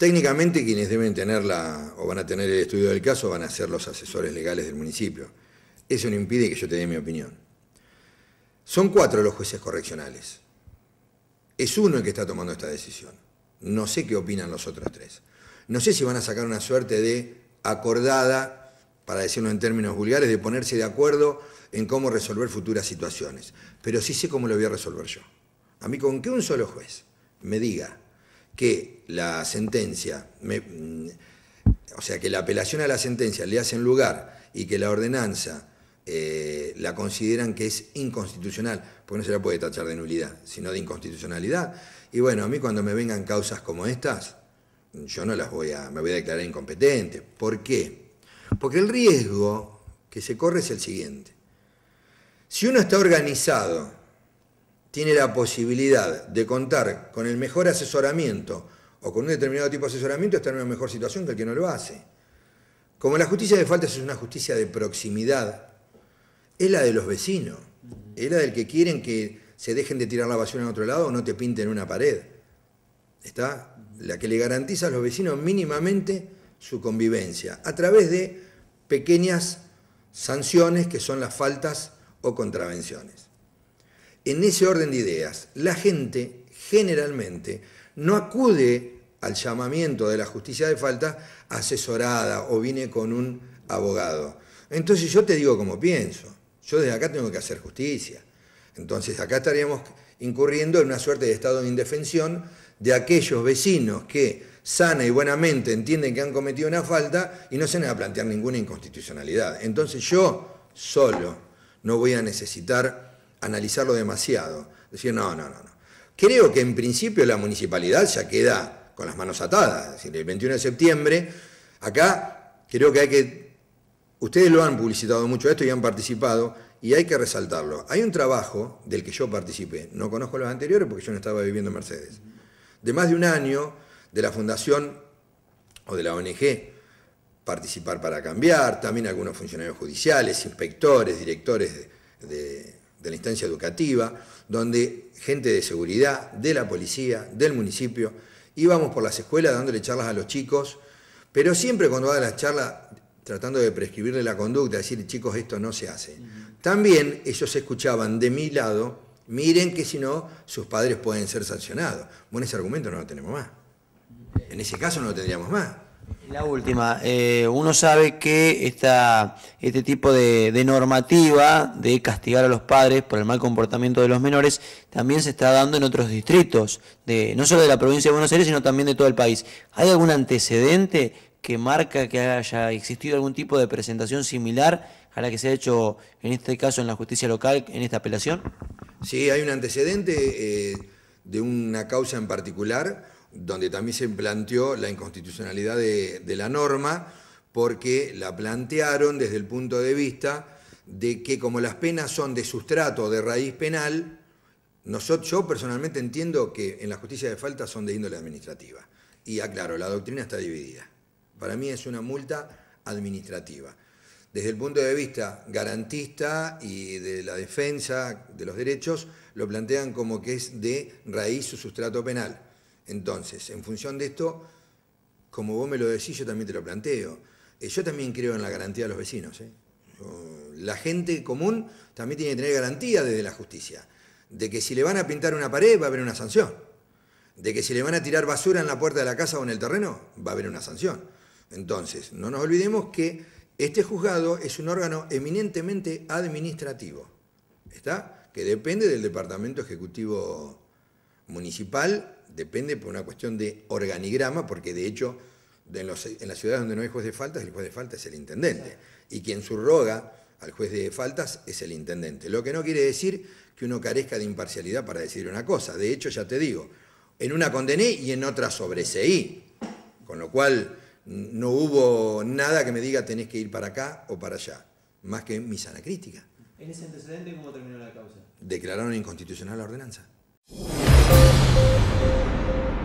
Técnicamente quienes deben tenerla o van a tener el estudio del caso van a ser los asesores legales del municipio. Eso no impide que yo te dé mi opinión. Son cuatro los jueces correccionales. Es uno el que está tomando esta decisión. No sé qué opinan los otros tres. No sé si van a sacar una suerte de acordada, para decirlo en términos vulgares, de ponerse de acuerdo en cómo resolver futuras situaciones. Pero sí sé cómo lo voy a resolver yo. A mí con que un solo juez me diga que la sentencia, mm, o sea, que la apelación a la sentencia le hacen lugar y que la ordenanza eh, la consideran que es inconstitucional, porque no se la puede tachar de nulidad, sino de inconstitucionalidad. Y bueno, a mí cuando me vengan causas como estas, yo no las voy a, me voy a declarar incompetente. ¿Por qué? Porque el riesgo que se corre es el siguiente. Si uno está organizado tiene la posibilidad de contar con el mejor asesoramiento o con un determinado tipo de asesoramiento, está en una mejor situación que el que no lo hace. Como la justicia de faltas es una justicia de proximidad, es la de los vecinos, es la del que quieren que se dejen de tirar la basura en otro lado o no te pinten una pared. Está la que le garantiza a los vecinos mínimamente su convivencia a través de pequeñas sanciones que son las faltas o contravenciones. En ese orden de ideas, la gente generalmente no acude al llamamiento de la justicia de falta asesorada o viene con un abogado. Entonces yo te digo como pienso, yo desde acá tengo que hacer justicia. Entonces acá estaríamos incurriendo en una suerte de estado de indefensión de aquellos vecinos que sana y buenamente entienden que han cometido una falta y no se van a plantear ninguna inconstitucionalidad. Entonces yo solo no voy a necesitar analizarlo demasiado. Decir, no, no, no, no. Creo que en principio la municipalidad ya queda con las manos atadas. Es decir, el 21 de septiembre, acá creo que hay que. Ustedes lo han publicitado mucho esto y han participado, y hay que resaltarlo. Hay un trabajo del que yo participé, no conozco los anteriores porque yo no estaba viviendo en Mercedes, de más de un año de la Fundación o de la ONG Participar para Cambiar, también algunos funcionarios judiciales, inspectores, directores de de la instancia educativa, donde gente de seguridad, de la policía, del municipio, íbamos por las escuelas dándole charlas a los chicos, pero siempre cuando haga la charla tratando de prescribirle la conducta, decir, chicos, esto no se hace. También ellos escuchaban de mi lado, miren que si no, sus padres pueden ser sancionados. Bueno, ese argumento no lo tenemos más. En ese caso no lo tendríamos más. La última, eh, uno sabe que esta, este tipo de, normativa de castigar a los padres por el mal comportamiento de los menores también se está dando en otros distritos, de, no solo de la provincia de Buenos Aires, sino también de todo el país. ¿Hay algún antecedente que marca que haya existido algún tipo de presentación similar a la que se ha hecho en este caso en la justicia local en esta apelación? Sí, hay un antecedente eh, de una causa en particular donde también se planteó la inconstitucionalidad de, la norma, porque la plantearon desde el punto de vista de que como las penas son de sustrato de raíz penal, yo personalmente entiendo que en la justicia de falta son de índole administrativa. Y aclaro, la doctrina está dividida. Para mí es una multa administrativa. Desde el punto de vista garantista y de la defensa de los derechos, lo plantean como que es de raíz o sustrato penal. Entonces, en función de esto, como vos me lo decís, yo también te lo planteo. Eh, yo también creo en la garantía de los vecinos. ¿eh? la gente común también tiene que tener garantía desde la justicia. De que si le van a pintar una pared va a haber una sanción. De que si le van a tirar basura en la puerta de la casa o en el terreno va a haber una sanción. Entonces, no nos olvidemos que este juzgado es un órgano eminentemente administrativo. ¿Está? Que depende del Departamento Ejecutivo municipal depende por una cuestión de organigrama, porque de hecho en, en las ciudades donde no hay juez de faltas, el juez de faltas es el intendente. Y quien surroga al juez de faltas es el intendente. Lo que no quiere decir que uno carezca de imparcialidad para decir una cosa. De hecho, ya te digo, en una condené y en otra sobreseí. Con lo cual no hubo nada que me diga tenés que ir para acá o para allá, más que mi sana crítica. ¿En ese antecedente cómo terminó la causa? Declararon inconstitucional la ordenanza. あっ